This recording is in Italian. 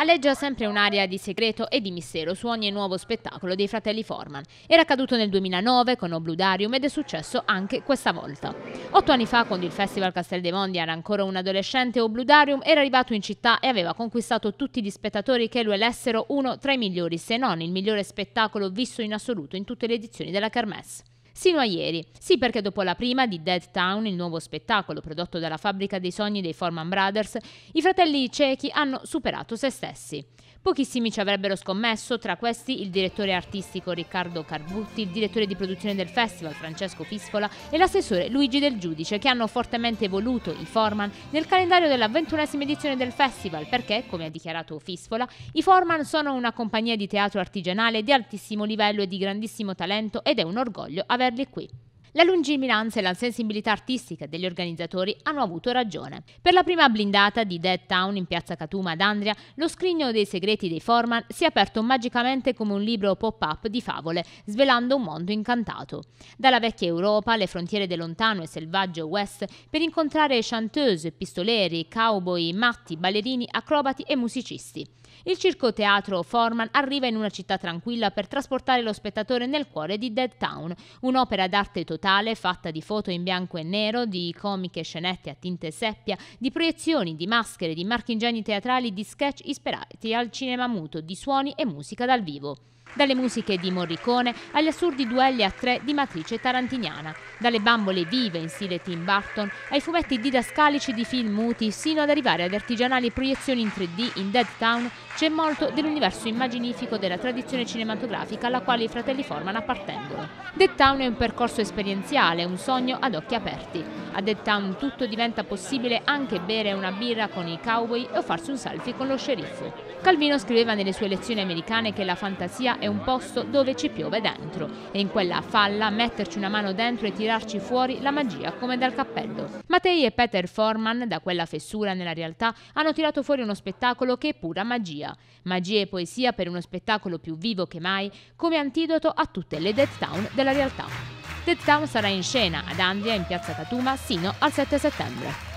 alleggia sempre un'area di segreto e di mistero su ogni nuovo spettacolo dei fratelli Forman. Era accaduto nel 2009 con Obludarium ed è successo anche questa volta. Otto anni fa, quando il Festival Castel dei Mondi era ancora un adolescente, Obludarium era arrivato in città e aveva conquistato tutti gli spettatori che lo elessero uno tra i migliori, se non il migliore spettacolo visto in assoluto in tutte le edizioni della Kermesse. Sino a ieri. Sì, perché dopo la prima di Dead Town, il nuovo spettacolo prodotto dalla fabbrica dei sogni dei Forman Brothers, i fratelli ciechi hanno superato se stessi. Pochissimi ci avrebbero scommesso, tra questi il direttore artistico Riccardo Carbutti, il direttore di produzione del festival Francesco Piscola e l'assessore Luigi Del Giudice che hanno fortemente voluto i Forman nel calendario della ventunesima edizione del festival perché, come ha dichiarato Fisfola, i Forman sono una compagnia di teatro artigianale di altissimo livello e di grandissimo talento ed è un orgoglio averli qui. La lungimiranza e la sensibilità artistica degli organizzatori hanno avuto ragione. Per la prima blindata di Dead Town in piazza Catuma ad Andria, lo scrigno dei segreti dei Forman si è aperto magicamente come un libro pop-up di favole, svelando un mondo incantato. Dalla vecchia Europa, alle frontiere del lontano e selvaggio West, per incontrare chanteuse, pistoleri, cowboy, matti, ballerini, acrobati e musicisti. Il circo teatro Forman arriva in una città tranquilla per trasportare lo spettatore nel cuore di Dead Town, un'opera d'arte totale totale fatta di foto in bianco e nero, di comiche scenette a tinte seppia, di proiezioni, di maschere, di marchingegni teatrali, di sketch ispirati al cinema muto, di suoni e musica dal vivo. Dalle musiche di Morricone agli assurdi duelli a tre di matrice tarantiniana, dalle bambole vive in stile Tim Burton ai fumetti didascalici di film muti, sino ad arrivare ad artigianali proiezioni in 3D in Dead Town, c'è molto dell'universo immaginifico della tradizione cinematografica alla quale i fratelli Forman appartengono. Dead Town è un percorso esperienziale esperienziale, un sogno ad occhi aperti. A The Town tutto diventa possibile anche bere una birra con i cowboy o farsi un selfie con lo sceriffo. Calvino scriveva nelle sue lezioni americane che la fantasia è un posto dove ci piove dentro e in quella falla metterci una mano dentro e tirarci fuori la magia come dal cappello. Matei e Peter Forman, da quella fessura nella realtà, hanno tirato fuori uno spettacolo che è pura magia. Magia e poesia per uno spettacolo più vivo che mai, come antidoto a tutte le Dead Town della realtà. Dead Town sarà in scena ad Andria in piazza Tatuma sino al 7 settembre.